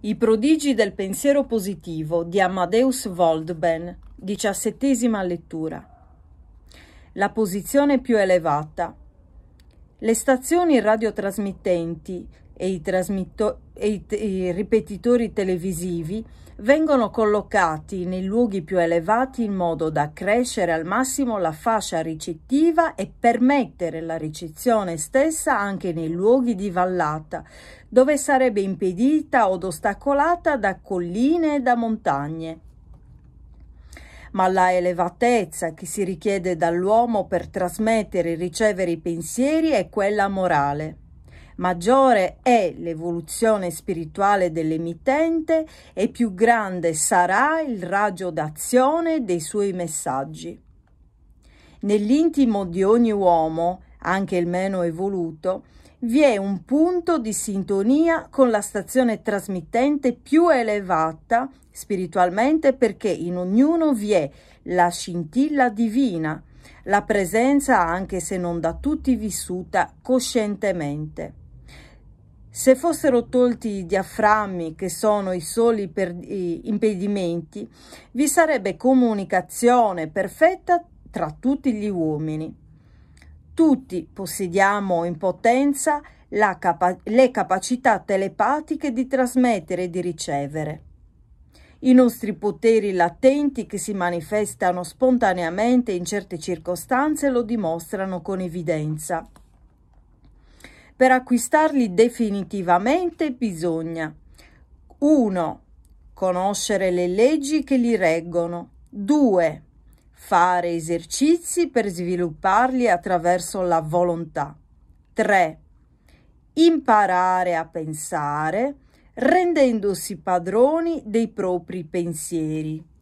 I prodigi del pensiero positivo di Amadeus Waldben, diciassettesima lettura. La posizione più elevata. Le stazioni radiotrasmittenti e i, e i, i ripetitori televisivi vengono collocati nei luoghi più elevati in modo da crescere al massimo la fascia ricettiva e permettere la ricezione stessa anche nei luoghi di vallata, dove sarebbe impedita o ostacolata da colline e da montagne ma la elevatezza che si richiede dall'uomo per trasmettere e ricevere i pensieri è quella morale maggiore è l'evoluzione spirituale dell'emittente e più grande sarà il raggio d'azione dei suoi messaggi. Nell'intimo di ogni uomo, anche il meno evoluto, vi è un punto di sintonia con la stazione trasmittente più elevata spiritualmente perché in ognuno vi è la scintilla divina, la presenza anche se non da tutti vissuta coscientemente. Se fossero tolti i diaframmi, che sono i soli impedimenti, vi sarebbe comunicazione perfetta tra tutti gli uomini. Tutti possediamo in potenza capa le capacità telepatiche di trasmettere e di ricevere. I nostri poteri latenti che si manifestano spontaneamente in certe circostanze lo dimostrano con evidenza. Per acquistarli definitivamente bisogna 1. Conoscere le leggi che li reggono. 2. Fare esercizi per svilupparli attraverso la volontà. 3. Imparare a pensare rendendosi padroni dei propri pensieri.